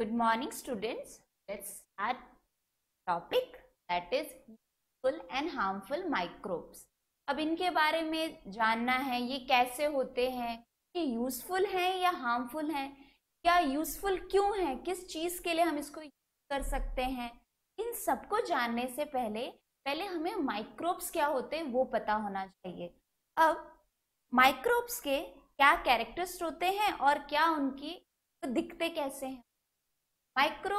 Good morning students. Let's start topic that is useful and harmful microbes. अब इनके बारे में जानना है ये कैसे होते हैं ये यूजफुल हैं या हार्मफुल हैं या यूजफुल क्यों हैं किस चीज़ के लिए हम इसको यूज कर सकते हैं इन सबको जानने से पहले पहले हमें माइक्रोब्स क्या होते हैं वो पता होना चाहिए अब माइक्रोब्स के क्या कैरेक्टर्स होते हैं और क्या उनकी तो दिखते कैसे हैं माइक्रो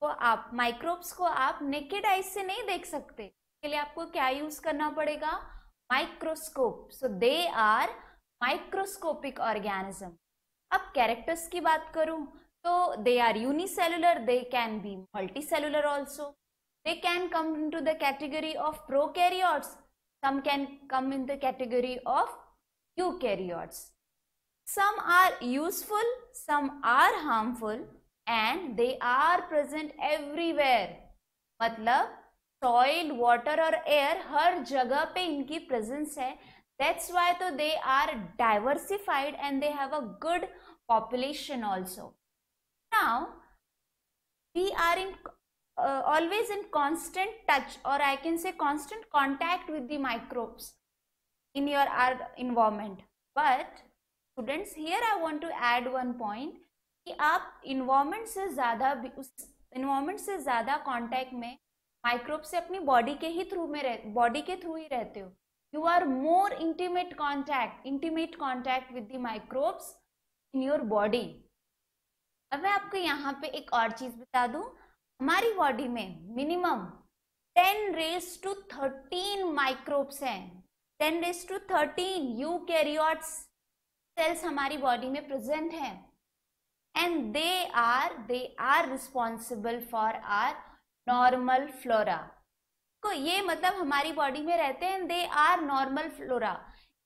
को आप माइक्रोब्स को आप नेकेड आइज से नहीं देख सकते इसके लिए आपको क्या यूज करना पड़ेगा microscope so they are microscopic organism अब कैरेक्टर्स की बात करूं तो they are unicellular they can be multi cellular also they can come into the category of pro of some can come in the category of eu eukaryotes some are useful some are harmful and they are present everywhere मतलब soil, water, or air हर जगह पे इनकी presence है that's why तो they are diversified and they have a good population also now we are in always in constant touch or i can say constant contact with the microbes in your environment but students here i want to add one point कि आप environment से ज़्यादा भी उस environment से ज़्यादा contact में microbe से अपनी बॉडी के ही थ्रू में रह बॉडी के थ्रू ही रहते हो you are more intimate contact intimate contact with the microbes in your body अब मैं आपको यहाँ पे एक और चीज़ बता दूँ हमारी बॉडी में minimum ten raise to thirteen microbes हैं ten raise to thirteen you cells हमारी बॉडी में प्रेजेंट हैं and they are they are responsible for our normal flora को तो ये मतलब हमारी बॉडी में रहते हैं दे आर नॉर्मल फ्लोरा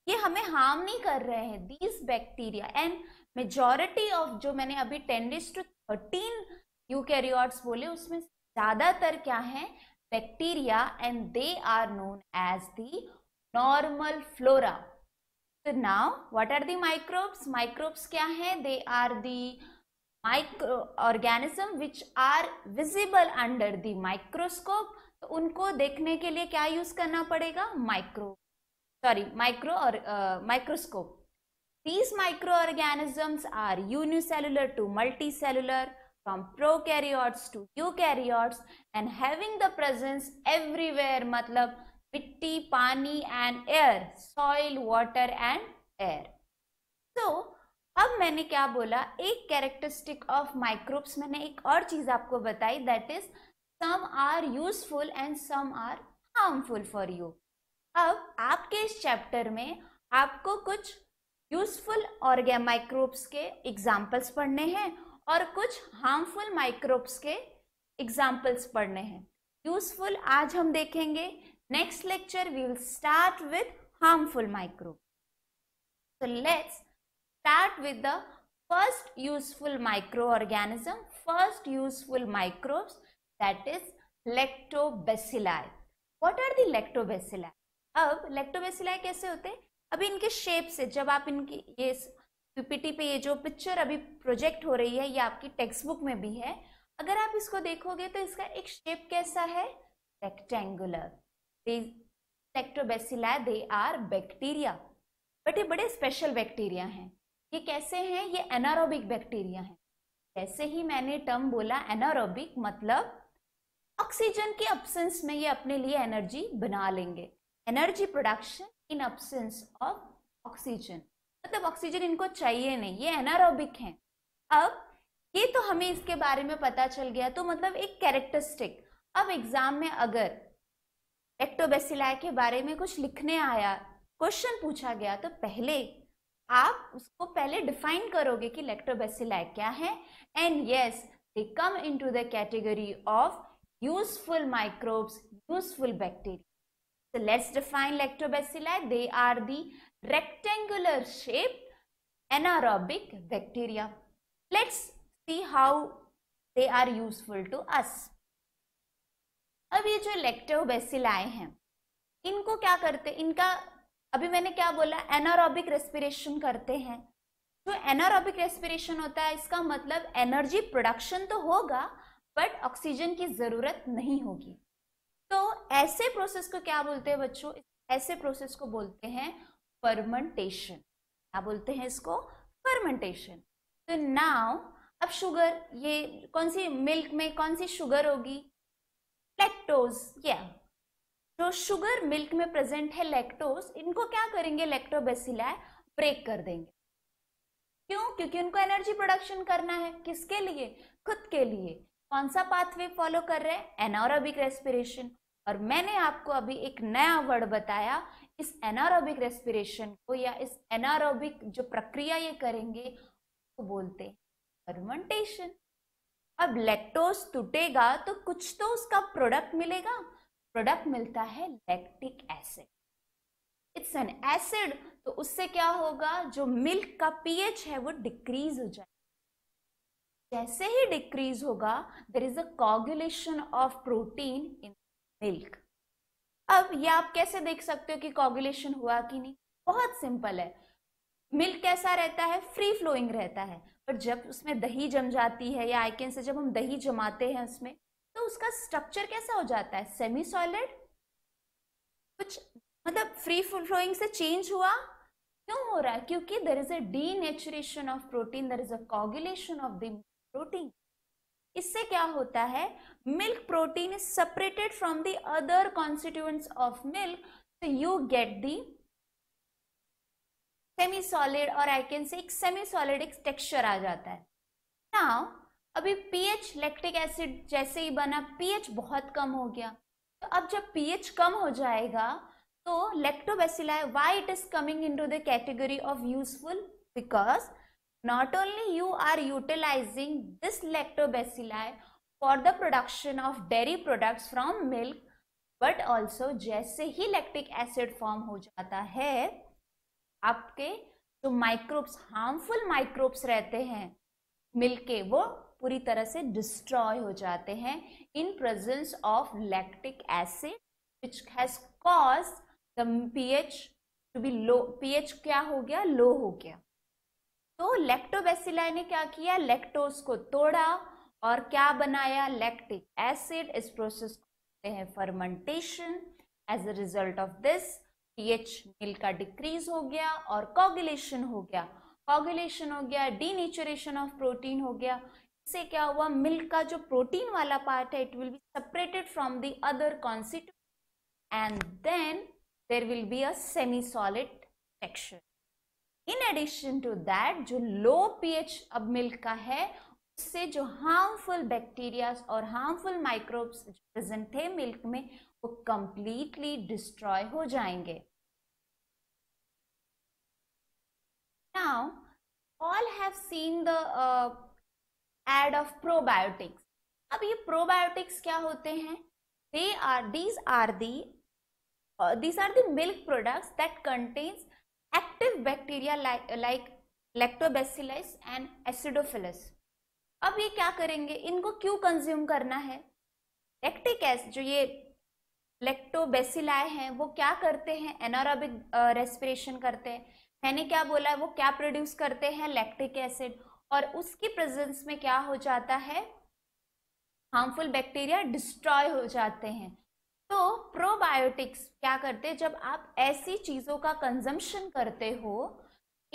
ये हमें हार्म नहीं कर रहे हैं these bacteria and majority of जो मैंने अभी टेनिस टू थर्टीन यूकैरियोट्स बोले उसमें ज़्यादातर क्या है bacteria and they are known as the normal flora now what are the microbes microbes क्या है they are the micro organism which are visible under the microscope तो उनको देखने के लिए क्या यूज करना पड़ेगा माइक्रो सॉरी माइक्रो और microscope these micro organisms are unicellular to multi cellular from prokaryotes to eukaryotes and having the presence everywhere मतलब मिट्टी पानी and air soil water and air so अब मैंने क्या बोला एक कैरेक्टरिस्टिक ऑफ माइक्रोब्स मैंने एक और चीज़ आपको बताई that is some are useful and some are harmful for you अब आपके इस चैप्टर में आपको कुछ यूजफुल ऑर्गेन माइक्रोब्स के एग्जाम्पल्स पढ़ने हैं और कुछ हार्मफुल माइक्रोब्स के एग्जाम्पल्स पढ़ने हैं यूजफुल आज हम देखेंगे next lecture we will start with harmful microbe so let's start with the first useful microorganism, first useful microbes that is lactobacilli. What are the lactobacilli? अब lactobacilli कैसे होते हैं अब इनके शेप से जब आप इनकी ये पीपीटी पे ये जो पिक्चर अभी प्रोजेक्ट हो रही है ये आपकी टेक्स्ट बुक में भी है अगर आप इसको देखोगे तो इसका एक शेप कैसा है rectangular lactobacilli they are bacteria but ये बड़े स्पेशल बैक्टीरिया हैं ये कैसे हैं ये एनारोबिक बैक्टीरिया हैं जैसे ही मैंने टर्म बोला एनारोबिक मतलब ऑक्सीजन के अब्सेंस में ये अपने लिए एनर्जी बना लेंगे energy production in absence of oxygen मतलब ऑक्सीजन इनको चाहिए नहीं ये एनारोबिक हैं अब ये तो हमें इसके बारे में पता चल गया तो मतलब एक कैरेक्टरिस्टिक अब एग्जाम में अगर रेक्टोबेसिलाय के बारे में कुछ लिखने आया क्वेश्चन पूछा गया तो पहले आप उसको पहले डिफाइन करोगे कि लेक्ट्रोबेसिलाई क्या है and yes they come into the category of useful microbes useful bacteria let's define lactobacilli they are the rectangular shape anaerobic bacteria let's see how they are useful to us अब ये जो लेक्टोबेसिलाई हैं इनको क्या करते इनका अभी मैंने क्या बोला एनारोबिक रेस्पिरेशन करते हैं जो तो एनारोबिक रेस्पिरेशन होता है इसका मतलब एनर्जी प्रोडक्शन तो होगा बट ऑक्सीजन की ज़रूरत नहीं होगी तो ऐसे प्रोसेस को क्या बोलते हैं बच्चों ऐसे प्रोसेस को बोलते हैं फर्मेंटेशन क्या बोलते हैं इसको फर्मेंटेशन तो नाव अब शुगर ये कौन सी मिल्क में कौन सी शुगर होगी लैक्टोज या yeah. जो शुगर मिल्क में प्रेजेंट है लेक्टोज इनको क्या करेंगे लेक्टोबेसिलाय ब्रेक कर देंगे क्यों क्योंकि उनको एनर्जी प्रोडक्शन करना है किसके लिए खुद के लिए कौन सा पाथवे फॉलो कर रहे हैं एनारोबिक रेस्पिरेशन और मैंने आपको अभी एक नया वर्ड बताया इस एनारोबिक रेस्पिरेशन को या इस एनारोबिक जो प्रक्रिया ये करेंगे तो बोलते हैं फर्मेंटेशन अब लैक्टोज टूटेगा तो कुछ तो उसका प्रोडक्ट मिलेगा प्रोडक्ट मिलता है lactic acid it's an acid तो उससे क्या होगा जो मिल्क का पीएच है वो डिक्रीज हो जाएगा जैसे ही डिक्रीज होगा there is a coagulation of protein in milk अब ये आप कैसे देख सकते हो कि कॉगुलेशन हुआ कि नहीं बहुत सिंपल है मिल्क कैसा रहता है फ्री फ्लोइंग रहता है पर जब उसमें दही जम जाती है या आइकन से जब हम दही जमाते हैं उसमें उसका स्ट्रक्चर कैसा हो जाता है सेमी सॉलिड कुछ मतलब फ्री फ्लोइंग से चेंज हुआ क्यों हो रहा है क्योंकि there is a denaturation of protein there is a coagulation of the protein इससे क्या होता है milk protein is separated from the other constituents of milk तो you get the semi solid और आई कैन से एक semi solid एक texture आ जाता है नाउ अभी पीएच लैक्टिक एसिड जैसे ही बना पीएच बहुत कम हो गया तो अब जब पीएच कम हो जाएगा तो lactobacilli why it is coming into the category of useful because not only you are utilizing this lactobacilli for the production of dairy products from milk but also जैसे ही लैक्टिक एसिड फॉर्म हो जाता है आपके जो microbes harmful microbes रहते हैं milk के वो पूरी तरह से डिस्ट्रॉय हो जाते हैं in presence of lactic acid which has cause the pH to be low pH क्या हो गया लो हो गया तो लैक्टोबेसिलाई ने क्या किया लैक्टोज को तोड़ा और क्या बनाया लैक्टिक एसिड इस प्रोसेस को कहते हैं fermentation as a result of this pH milk का डिक्रीज हो गया और कॉगुलेशन हो गया कॉगुलेशन हो गया डीनेचुरेशन ऑफ प्रोटीन हो गया से क्या हुआ मिल्क का जो प्रोटीन वाला पार्ट है it will be separated from the other constitute and then there will be a semi solid texture in addition to that जो लो पीएच अब मिल्क का है उससे जो हार्मफुल बैक्टीरिया और हार्मफुल माइक्रोब्स प्रेजेंट थे मिल्क में वो कंप्लीटली डिस्ट्रॉय हो जाएंगे now all have seen the ad of probiotics अब ये प्रोबायोटिक्स क्या होते हैं they are these are the these are the milk products that contains active bacteria like lactobacillus and acidophilus अब ये क्या करेंगे इनको क्यों कंज्यूम करना है लेक्टिक एसिड जो ये लैक्टोबेसिलाए हैं वो क्या करते हैं एनारोबिक रेस्पिरेशन uh, करते हैं मैंने क्या बोला है वो क्या प्रोड्यूस करते हैं लैक्टिक एसिड और उसकी प्रेजेंस में क्या हो जाता है हार्मफुल बैक्टीरिया डिस्ट्रॉय हो जाते हैं तो प्रोबायोटिक्स क्या करते हैं जब आप ऐसी चीजों का कंजम्पशन करते हो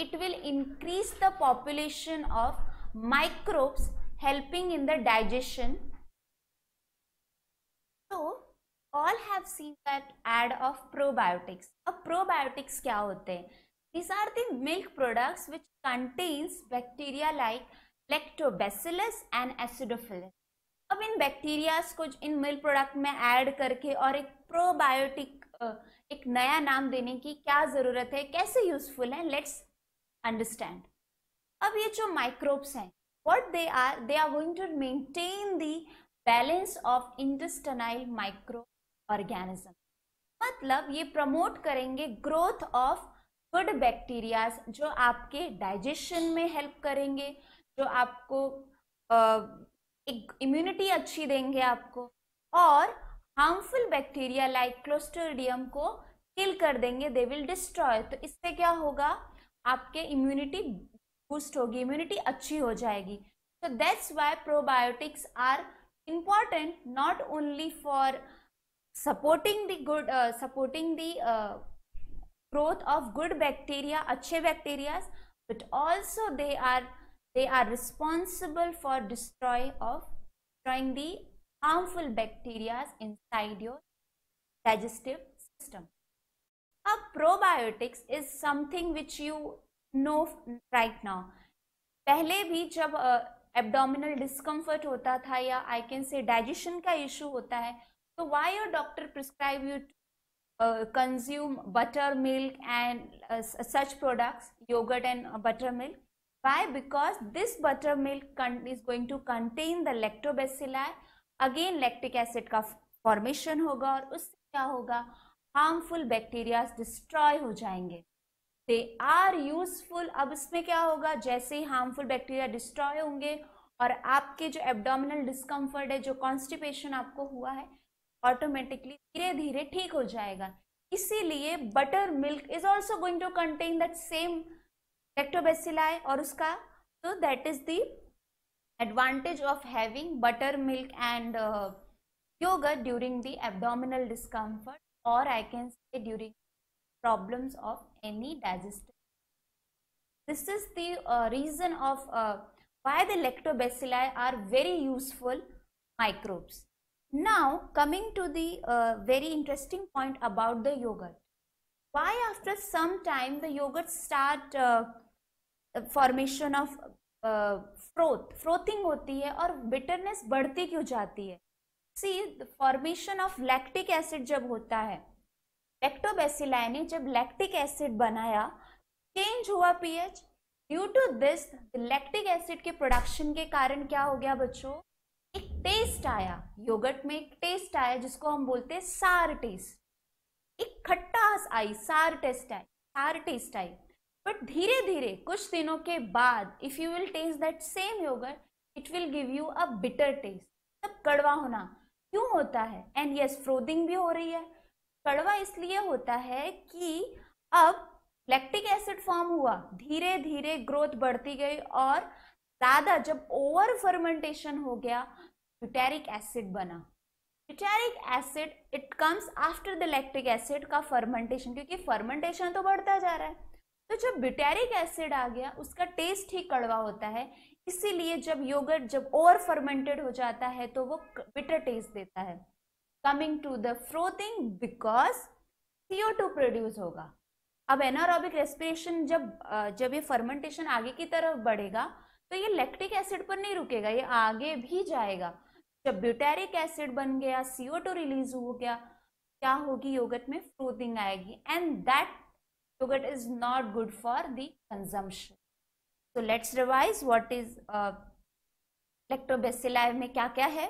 it will increase the population of microbes helping in the digestion तो all have seen that ad of probiotics अब प्रोबायोटिक्स क्या होते हैं These are the milk products which contains bacteria like lactobacillus and acidophilus. अब इन bacterias को इन milk product में ऐड करके और एक प्रोबायोटिक एक नया नाम देने की क्या ज़रूरत है कैसे यूजफुल है लेट्स अंडरस्टैंड अब ये जो माइक्रोब्स हैं what they are they are going to maintain the balance of intestinal microorganism मतलब ये प्रमोट करेंगे ग्रोथ ऑफ गुड बैक्टीरियाज जो आपके डाइजेशन में हेल्प करेंगे जो आपको एक इम्यूनिटी अच्छी देंगे आपको और हार्मफुल बैक्टीरिया लाइक क्लोस्टोडियम को किल कर देंगे दे विल डिस्ट्रॉय तो इससे क्या होगा आपके इम्यूनिटी बूस्ट होगी इम्यूनिटी अच्छी हो जाएगी तो that's why probiotics are important not only for supporting दुड supporting uh, uh, growth of good bacteria acche bacterias but also they are they are responsible for destroy of destroying the harmful bacteria inside your digestive system a probiotics is something which you know right now pehle bhi jab abdominal uh, discomfort होता था या I can say digestion का issue होता है तो why your doctor prescribe you consume butter milk and uh, such products, yogurt and uh, butter milk Why? Because this butter milk is going to contain the lactobacilli. Again, lactic acid ka formation hoga aur usse kya hoga harmful bacteria destroy ho jayenge they are useful ab isme kya hoga jaise hi harmful bacteria destroy honge और आपके जो abdominal discomfort है जो constipation आपको हुआ है automatically धीरे धीरे ठीक हो जाएगा इसीलिए butter milk is also going to contain that same lactobacilli और उसका तो that is the advantage of having butter milk and yoga during the abdominal discomfort और I can say during problems of any digestive this is the reason of why the lactobacilli are very useful microbes Now coming to the uh, very interesting point about the yogurt. Why after some time the yogurts start uh, uh formation of froth uh, frothing होती है और bitterness बढ़ती क्यों जाती है see formation of lactic acid जब होता है लैक्टोबेसिलाई ने जब लैक्टिक एसिड बनाया चेंज हुआ pH due to this lactic acid के प्रोडक्शन के कारण क्या हो गया बच्चों टेस्ट आया योगर्ट में एक टेस्ट आया जिसको हम बोलते हैं सार टेस्ट एक खट्टास आई सार टेस्ट आई सार टेस्ट आई बट धीरे धीरे कुछ दिनों के बाद if you will taste that same yogurt it will give you a bitter taste तब कड़वा होना क्यों होता है एंड यस फ्रोदिंग भी हो रही है कड़वा इसलिए होता है कि अब लैक्टिक एसिड फॉर्म हुआ धीरे धीरे ग्रोथ बढ़ती गई और ज़्यादा जब ओवर फर्मेंटेशन हो गया ब्यूटेरिक एसिड बना butyric acid it comes after the lactic acid का फर्मेंटेशन क्योंकि फर्मेंटेशन तो बढ़ता जा रहा है तो जब ब्यूटेरिक एसिड आ गया उसका टेस्ट ही कड़वा होता है इसीलिए जब योगर्ट जब ओवर फर्मेंटेड हो जाता है तो वो बिटर टेस्ट देता है coming to the frothing because CO two produce होगा अब एनारोबिक रेस्पिरेशन जब जब ये फर्मेंटेशन आगे की तरफ बढ़ेगा तो ये लैक्टिक एसिड पर नहीं रुकेगा ये आगे भी जाएगा जब ब्यूटेरिक एसिड बन गया सीओ टू रिलीज हो गया क्या होगी योगट में फ्रोथिंग आएगी and that yogurt is not good for the consumption so let's revise what is lactobacilli में क्या क्या है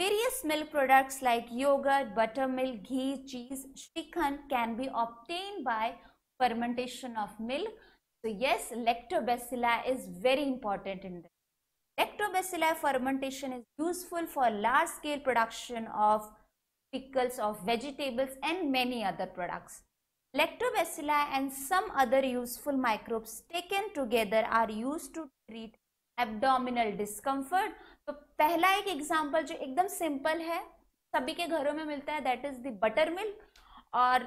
various milk products like yogurt butter milk ghee cheese shrikhand can be obtained by fermentation of milk तो yes lactobacilli is very important in this Lactobacilli fermentation is useful for large scale production of pickles of vegetables and many other products. Lactobacilli and some other useful microbes taken together are used to treat abdominal discomfort तो पहला एक example जो एकदम simple है सभी के घरों में मिलता है that is the butter milk और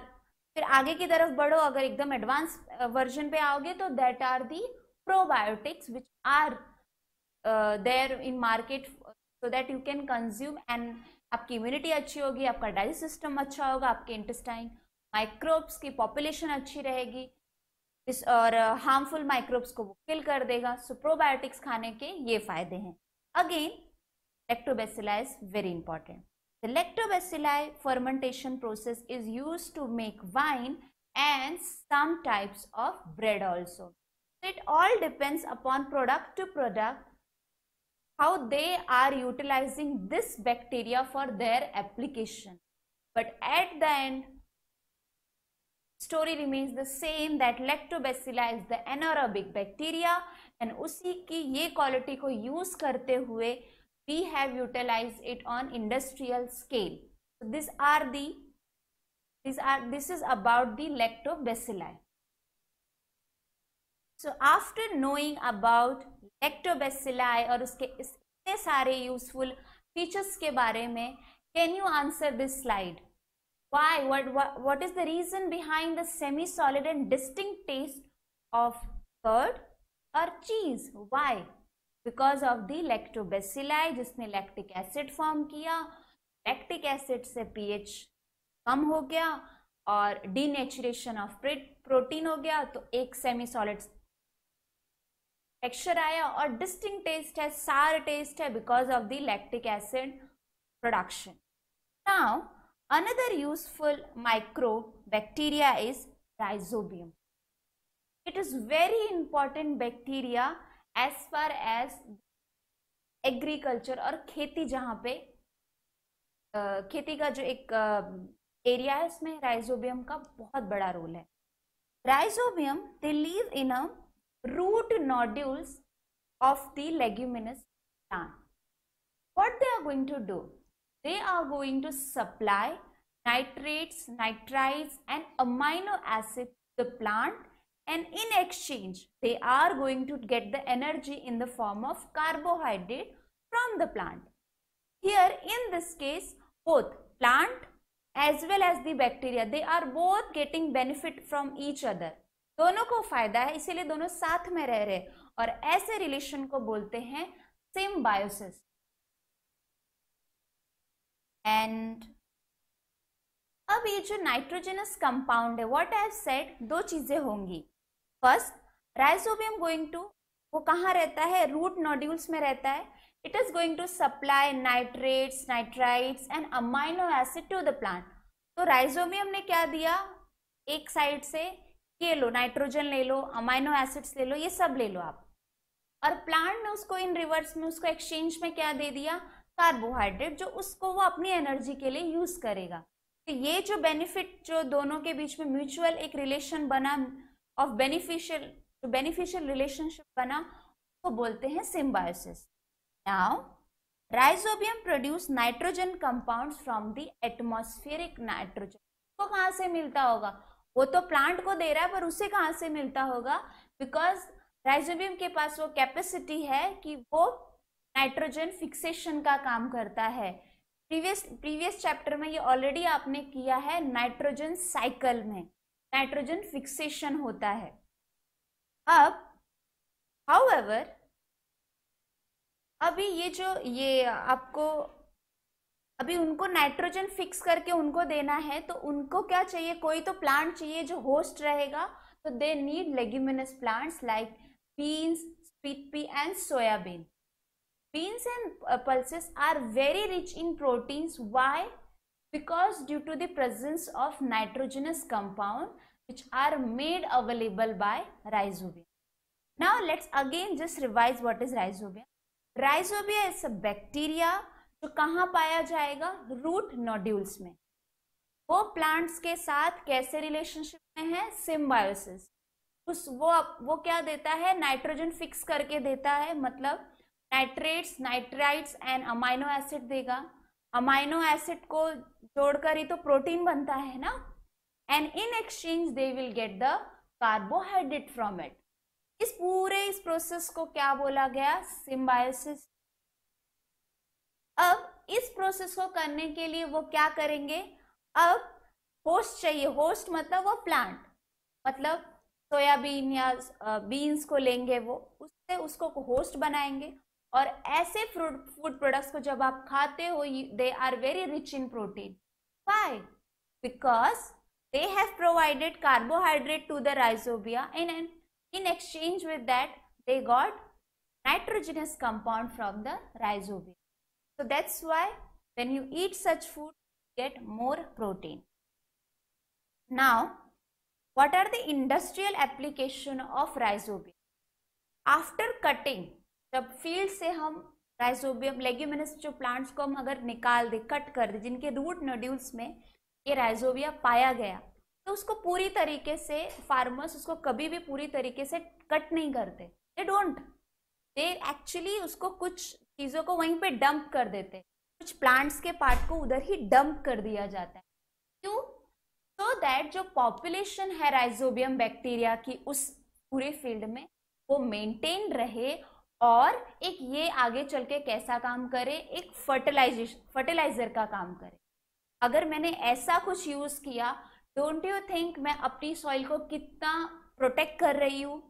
फिर आगे की तरफ बढ़ो अगर एकदम एडवांस वर्जन पे आओगे तो that are the probiotics which are uh, there in market so that you can consume and आपकी इम्यूनिटी अच्छी होगी आपका डाइजेस्ट सिस्टम अच्छा होगा आपके इंटेस्टाइन माइक्रोब्स की पॉपुलेशन अच्छी रहेगी इस और हार्मफुल uh, माइक्रोब्स को वो किल कर देगा सो so, प्रोबायोटिक्स खाने के ये फायदे हैं again lactobacilli is very important the lactobacilli fermentation process is use to make wine and some types of bread also it all depends upon product to product how they are utilizing this bacteria for their application. But at the end, story remains the same that lactobacillus is the anaerobic bacteria and उसी की quality use करते we have utilized it on industrial scale. So these are the these are this is about the lactobacilli. So after knowing about lactobacilli और उसके इतने सारे useful features के बारे में can you answer this slide why what what is the reason behind the semi solid and distinct taste of curd और cheese why because of the lactobacilli जिसने lactic acid फॉर्म किया लैक्टिक एसिड से P H कम हो गया और D denaturation of protein हो गया तो एक सेमी सॉलिड टेक्सचर आया और डिस्टिंग टेस्ट है सार टेस्ट है because of the lactic acid production now another useful micro bacteria is rhizobium it is very important bacteria as far as agriculture और खेती जहाँ पे खेती का जो एक एरिया है उसमें राइजोबियम का बहुत बड़ा रोल है rhizobium they live in a root nodules of the leguminous plant. What they are going to do? They are going to supply nitrates, nitrites and amino acids to the plant and in exchange they are going to get the energy in the form of carbohydrate from the plant. Here in this case both plant as well as the bacteria they are both getting benefit from each other. दोनों को फायदा है इसीलिए दोनों साथ में रह रहे और ऐसे रिलेशन को बोलते हैं सिम्बायोसिस एंड अब ये जो नाइट्रोजनस कंपाउंड है व्हाट आई हैव सेड दो चीजें होंगी फर्स्ट राइजोबियम गोइंग टू वो कहाँ रहता है रूट नोड्यूल्स में रहता है it is going to supply nitrates nitrites and amino acid to the plant तो राइजोबियम ने क्या दिया एक साइड से ये लो नाइट्रोजन ले लो अमाइनो एसिड्स ले लो ये सब ले लो आप और प्लांट ने उसको इन रिवर्स में उसको एक्सचेंज में क्या दे दिया कार्बोहाइड्रेट जो उसको वो अपनी एनर्जी के लिए यूज करेगा तो ये जो बेनिफिट जो दोनों के बीच में म्यूचुअल एक रिलेशन बना ऑफ बेनिफिशियल जो बेनिफिशियल रिलेशनशिप बना उसको बोलते हैं symbiosis now rhizobium produce nitrogen compounds from the atmospheric nitrogen तो कहाँ से मिलता होगा वो तो प्लांट को दे रहा है पर उसे कहाँ से मिलता होगा बिकॉज राइजोबियम के पास वो कैपेसिटी है कि वो नाइट्रोजन फिक्सेशन का काम करता है प्रीवियस प्रीवियस चैप्टर में ये ऑलरेडी आपने किया है नाइट्रोजन साइकिल में नाइट्रोजन फिक्सेशन होता है अब हाउ अभी ये जो ये आपको अभी उनको नाइट्रोजन फिक्स करके उनको देना है तो उनको क्या चाहिए कोई तो प्लांट चाहिए जो होस्ट रहेगा तो they need leguminous plants like beans sweet pea and soybean beans and pulses are very rich in proteins why because due to the presence of nitrogenous compound which are made available by rhizobia now let's again just revise what is rhizobia rhizobia is a bacteria तो कहाँ पाया जाएगा root nodules में वो plants के साथ कैसे relationship में है सिम्बायोसिस उस वो वो क्या देता है नाइट्रोजन फिक्स करके देता है मतलब nitrates nitrites and amino acid देगा अमाइनो एसिड को जोड़कर ही तो प्रोटीन बनता है ना and in exchange they will get the carbohydrate from it इस पूरे इस प्रोसेस को क्या बोला गया सिम्बायोसिस अब इस प्रोसेस को करने के लिए वो क्या करेंगे अब होस्ट चाहिए होस्ट मतलब वो प्लांट मतलब सोयाबीन या बीन्स को लेंगे वो उससे उसको होस्ट बनाएंगे और ऐसे फ्रूट फूड प्रोडक्ट्स को जब आप खाते हो they are very rich in protein why because they have provided carbohydrate to the rhizobia in an in exchange with that they got nitrogenous compound from the rhizobia So that's why when you eat such food, you get more protein. Now, what are the industrial application of rhizobium? After cutting, जब field se hum rhizobium leguminous jo plants ko hum agar nikal de cut kar de jinke root nodules mein ye rhizobia paya gaya तो उसको पूरी तरीके से farmers उसको कभी भी पूरी तरीके से कट नहीं करते दे डोंट दे एक्चुअली उसको कुछ चीज़ों को वहीं पे डंप कर देते हैं कुछ प्लांट्स के पार्ट को उधर ही डंप कर दिया जाता है क्यों सो दैट जो पॉपुलेशन है राइजोबियम बैक्टीरिया की उस पूरे फील्ड में वो मेंटेन रहे और एक ये आगे चल के कैसा काम करे एक फर्टिलाइजेशन फर्टिलाइजर का काम करे अगर मैंने ऐसा कुछ यूज़ किया डोंट यू थिंक मैं अपनी सॉइल को कितना प्रोटेक्ट कर रही हूँ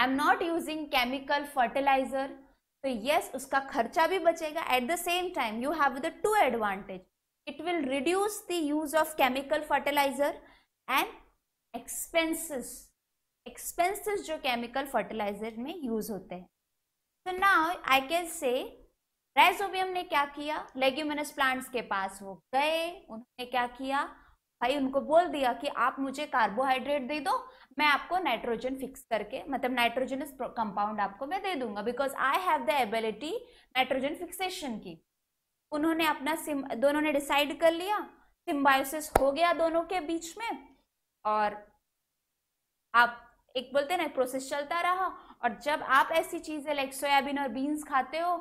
I am not using chemical fertiliser तो यस उसका खर्चा भी बचेगा at the same time you have the two advantage it will reduce the use of chemical fertiliser and expenses expenses जो केमिकल फर्टिलाइजर में यूज होते हैं तो now I can say rhizobium ने क्या किया लेग्यूमिनस प्लांट्स के पास वो गए उन्होंने क्या किया भाई उनको बोल दिया कि आप मुझे कार्बोहाइड्रेट दे दो मैं आपको नाइट्रोजन फिक्स करके मतलब नाइट्रोजन कंपाउंड आपको मैं दे दूंगा because I have the ability nitrogen fixation की उन्होंने अपना सिम दोनों ने डिसाइड कर लिया सिम्बायोसिस हो गया दोनों के बीच में और आप एक बोलते ना प्रोसेस चलता रहा और जब आप ऐसी चीज़ें लाइक सोयाबीन और बीन्स खाते हो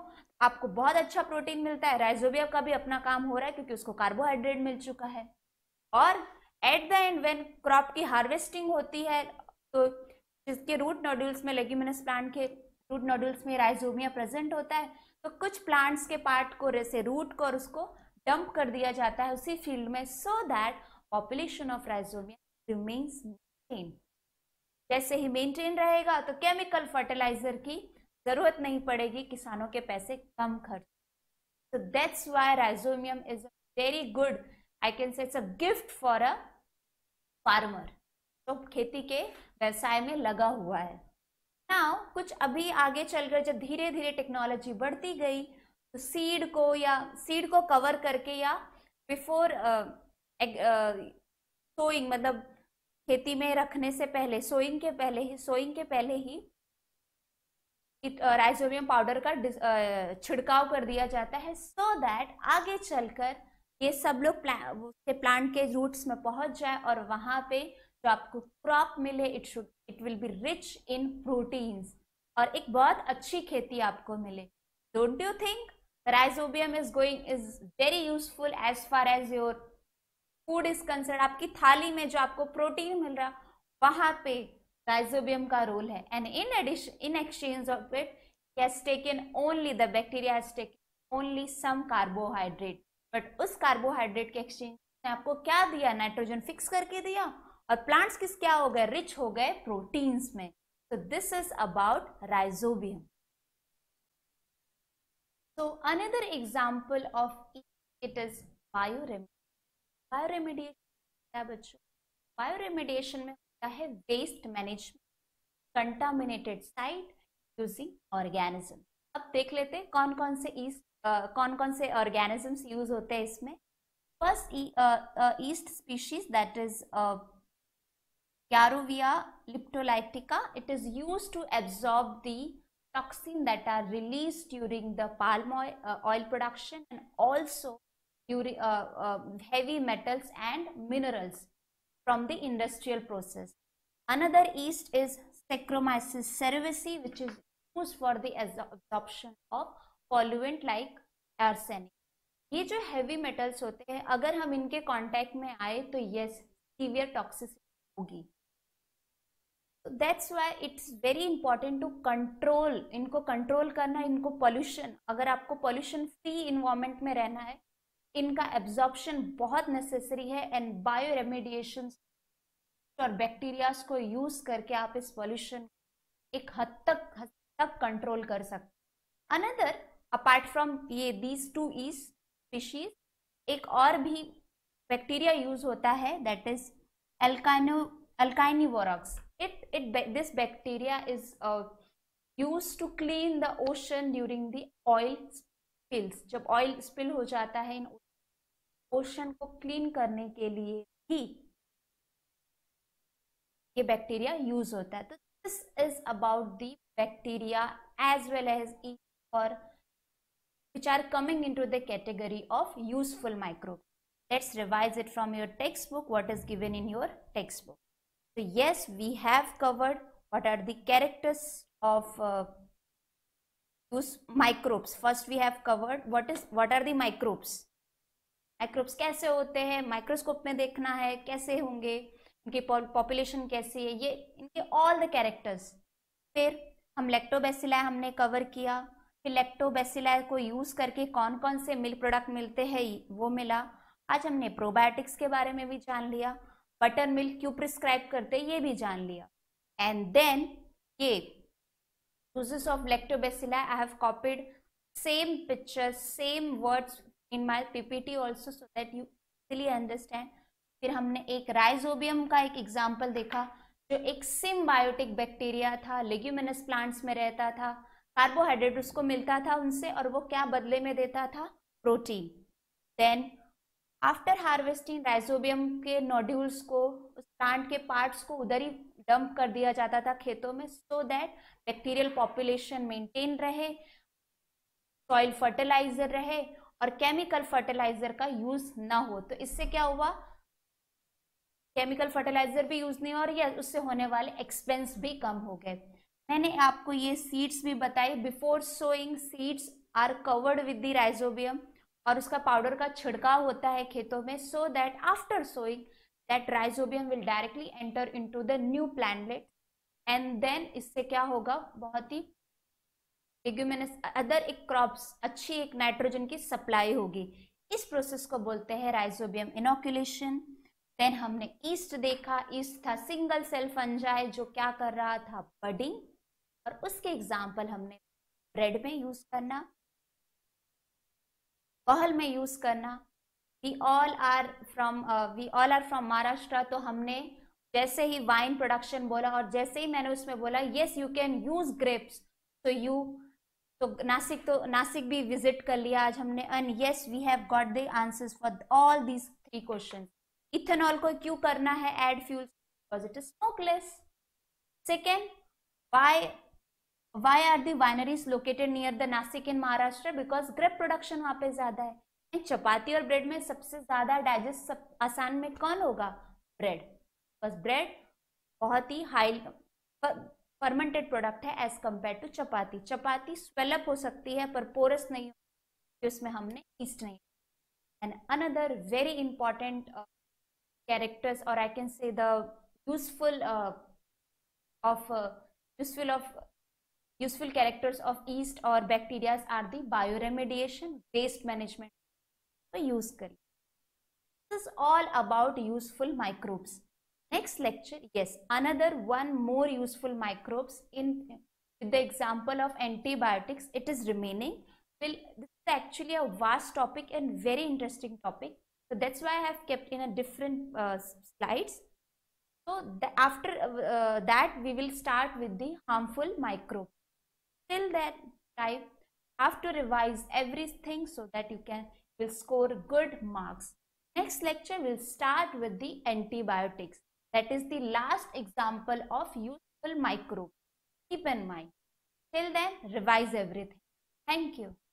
आपको बहुत अच्छा प्रोटीन मिलता है राइजोबिया का भी अपना काम हो रहा है क्योंकि उसको कार्बोहाइड्रेट मिल चुका है और at the end when crop की हार्वेस्टिंग होती है तो जिसके रूट नोड्यूल्स में लेग्यूमिनस प्लांट के रूट नोड्यूल्स में राइजोमिया प्रेजेंट होता है तो कुछ प्लांट्स के पार्ट को जैसे रूट को और उसको डंप कर दिया जाता है उसी फील्ड में so that population of rhizobia remains maintain जैसे ही मेंटेन रहेगा तो केमिकल फर्टिलाइजर की जरूरत नहीं पड़ेगी किसानों के पैसे कम खर्च तो that's why rhizobium is a very good I can say it's a gift for a farmer तो खेती के व्यवसाय में लगा हुआ है नाउ कुछ अभी आगे चल जब धीरे धीरे टेक्नोलॉजी बढ़ती गई तो सीड को या सीड को कवर करके या बिफोर सोइंग uh, uh, मतलब खेती में रखने से पहले सोइंग के पहले ही सोइंग के पहले ही राइजोबियम पाउडर uh, का छिड़काव कर दिया जाता है सो so दैट आगे चलकर ये सब लोग प्ला, प्लांट के रूट्स में पहुंच जाए और वहां पे जो आपको क्रॉप मिले it should it will be rich in proteins और एक बहुत अच्छी खेती आपको मिले don't you think rhizobium is going is very useful as far as your food is concern आपकी थाली में जो आपको प्रोटीन मिल रहा वहां पे राइजोबियम का रोल है and in addition in exchange of it has taken only the bacteria has taken only some carbohydrate but उस कार्बोहाइड्रेट के एक्सचेंज ने आपको क्या दिया नाइट्रोजन फिक्स करके दिया और प्लांट्स किस क्या हो गए रिच हो गए प्रोटीन्स में तो this is about rhizobium so another example of it is bio bioremediation क्या बच्चों बायोरेमेडिएशन में होता है waste management contaminated site using organism अब देख लेते हैं कौन कौन से ईस्ट कौन कौन से ऑर्गेनिजम्स यूज होते हैं इसमें first yeast species that is Garovia it is used to absorb the toxin that are released during the palm oil, uh, production and also during uh, uh, heavy metals and minerals from the industrial process another yeast is Saccharomyces cerevisiae which is used for the absorption of like arsenic ये जो heavy metals होते हैं अगर हम इनके contact में आए तो यस सीवियर टॉक्सिसिटी होगी that's why it's very important to control इनको कंट्रोल करना इनको पॉल्यूशन अगर आपको पॉल्यूशन फ्री इन्वायरमेंट में रहना है इनका एब्जॉर्प्शन बहुत नेसेसरी है एंड बायो रेमेडिएशन और बैक्टीरियाज को यूज करके आप इस पॉल्यूशन एक हद तक तक कंट्रोल कर सकते अनदर अपार्ट फ्रॉम ये दीज टू ईज स्पीशीज एक और भी बैक्टीरिया यूज होता है दैट इज एल्काइनो alkynivorox it it this bacteria is uh, used to clean the ocean during the oil spills जब ऑयल स्पिल हो जाता है इन ओशन को क्लीन करने के लिए ही ये बैक्टीरिया यूज होता है तो this is about the bacteria as well as E. or which are coming into the category of useful microbe Let's revise it from your textbook what is given in your textbook. So yes, we have covered what are the characters of uh, those microbes. First we have covered what is what are the microbes. Microbes कैसे होते हैं microscope में देखना है कैसे होंगे उनकी population कैसी है ये इनके ऑल द कैरेक्टर्स फिर हम लैक्टोबेसिला हमने कवर किया फिर लैक्टोबेसिला को यूज़ करके कौन कौन से मिल्क प्रोडक्ट मिलते हैं वो मिला आज हमने प्रोबायोटिक्स के बारे में भी जान लिया बटर मिल्क क्यों प्रिस्क्राइब करते ये भी जान लिया एंड देन ये uses of lactobacilli I have copied same picture same words in my PPT also so that you easily understand फिर हमने एक राइजोबियम का एक एग्जांपल देखा जो एक सिम्बायोटिक बैक्टीरिया था लेग्यूमिनस प्लांट्स में रहता था कार्बोहाइड्रेट उसको मिलता था उनसे और वो क्या बदले में देता था protein then after harvesting rhizobium के नोड्यूल्स को उस प्लांट के पार्ट्स को उधर ही डंप कर दिया जाता था खेतों में so that bacterial population maintain रहे सॉइल फर्टिलाइजर रहे और केमिकल फर्टिलाइजर का यूज ना हो तो इससे क्या हुआ केमिकल फर्टिलाइजर भी यूज़ नहीं हो और या उससे होने वाले एक्सपेंस भी कम हो गए मैंने आपको ये सीड्स भी बताई before sowing seeds are covered with the rhizobium और उसका पाउडर का छिड़काव होता है खेतों में so that after sowing that rhizobium will directly enter in the new plantlet and then इससे क्या होगा बहुत ही अदर एक क्रॉप्स अच्छी एक नाइट्रोजन की सप्लाई होगी इस प्रोसेस को बोलते हैं राइजोबियम इनोक्यूलेशन देन हमने ईस्ट देखा ईस्ट था सिंगल सेल फंजाई जो क्या कर रहा था बडिंग और उसके एग्जाम्पल हमने ब्रेड में यूज करना कहल में यूज करना we all are from we all are from Maharashtra तो हमने जैसे ही वाइन प्रोडक्शन बोला और जैसे ही मैंने उसमें बोला yes you can use grapes तो यू तो नासिक तो नासिक भी विजिट कर लिया आज हमने and yes we have got the answers for all these three question ethanol को क्यों करना है add fuel because it is smokeless second why why are the wineries located near the Nashik in Maharashtra because grape production वहाँ पे ज्यादा है चपाती और bread में सबसे ज्यादा डाइजेस्ट सब आसान में कौन होगा ब्रेड बस ब्रेड बहुत ही हाई फर्मेंटेड प्रोडक्ट है एज कम्पेयर टू चपाती चपाती स्वेलअप हो सकती है पर पोरस नहीं होती उसमें हमने ईस्ट नहीं and another very important characters or I can say the useful uh, of uh, useful of useful characters of yeast or bacteria are the bioremediation, waste management. So use This is all about useful microbes. Next lecture, yes, another one more useful microbes in with the example of antibiotics, it is remaining. Well, this is actually a vast topic and very interesting topic. So that's why I have kept in a different uh, slides. So the, after uh, uh, that we will start with the harmful microbe. Till that I have to revise everything so that you can will score good marks. Next lecture will start with the antibiotics. That is the last example of useful microbe. Keep in mind. Till then revise everything. Thank you.